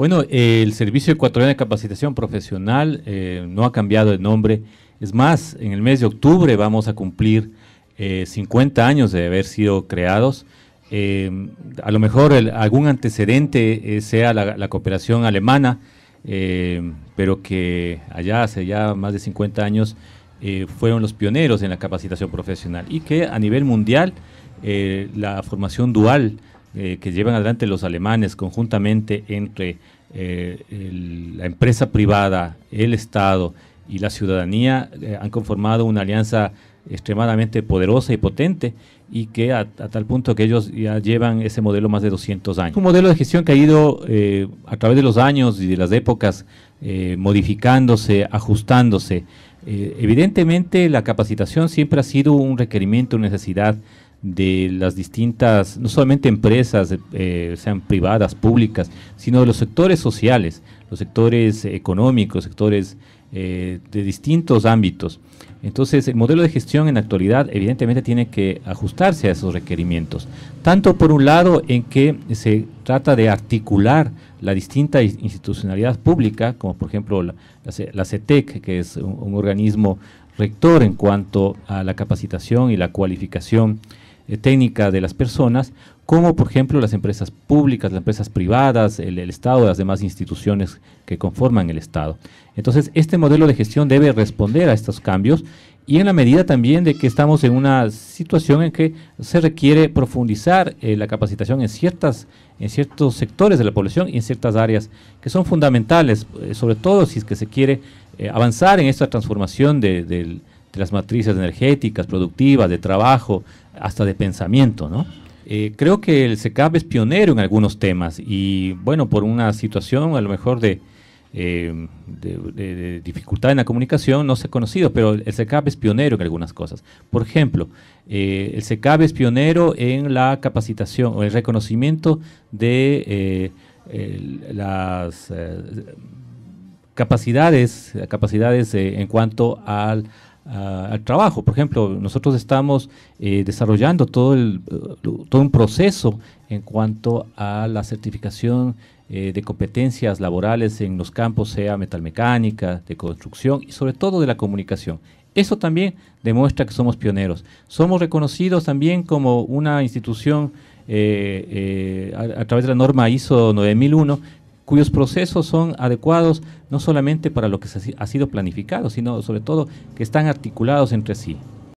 Bueno, el Servicio Ecuatoriano de Capacitación Profesional eh, no ha cambiado de nombre. Es más, en el mes de octubre vamos a cumplir 50 eh, años de haber sido creados. Eh, a lo mejor algún antecedente sea la, la, cooperación alemana, pero que allá hace ya más de 50 años fueron los pioneros en la capacitación profesional y que a nivel mundial la formación dual eh, que llevan adelante los alemanes conjuntamente entre eh, la empresa privada, el Estado y la ciudadanía eh, han conformado una alianza extremadamente poderosa y potente y que a, tal punto que ellos ya llevan ese modelo más de 200 años. Un modelo de gestión que ha ido a través de los años y de las épocas modificándose, ajustándose. evidentemente la capacitación siempre ha sido un requerimiento, una necesidad de las distintas, no solamente empresas, eh, eh, sean privadas, públicas, sino de los sectores sociales, los sectores económicos, sectores eh, de distintos ámbitos. Entonces, el modelo de gestión en la actualidad evidentemente tiene que ajustarse a esos requerimientos. Tanto por un lado en que se trata de articular la distinta institucionalidad pública, como por ejemplo la, CETEC, e que es un, organismo rector en cuanto a la capacitación y la cualificación eh, técnica de las personas, como por ejemplo las empresas públicas, las empresas privadas, el, Estado, las demás instituciones que conforman el Estado. Entonces, este modelo de gestión debe responder a estos cambios y en la medida también de que estamos en una situación en que se requiere profundizar eh, la capacitación en, ciertas, en ciertos sectores de la población y en ciertas áreas que son fundamentales, eh, sobre todo si es que se quiere avanzar en esta transformación del de las matrices energéticas, productivas, de trabajo, hasta de pensamiento, ¿no? Eh, creo que el SECAP es pionero en algunos temas y, bueno, por una situación a lo mejor eh, de, dificultad en la comunicación no se ha conocido, pero el SECAP es pionero en algunas cosas. Por ejemplo, eh, el SECAP es pionero en la capacitación o el reconocimiento de las capacidades, capacidades en cuanto al al trabajo. Por ejemplo, nosotros estamos eh, desarrollando todo, el, eh, todo un proceso en cuanto a la certificación eh, de competencias laborales en los campos, sea metalmecánica, de construcción y sobre todo de la comunicación. Eso también demuestra que somos pioneros. Somos reconocidos también como una institución a través de la norma ISO 9001 cuyos procesos son adecuados no solamente para lo que se ha sido planificado, sino sobre todo que están articulados entre sí.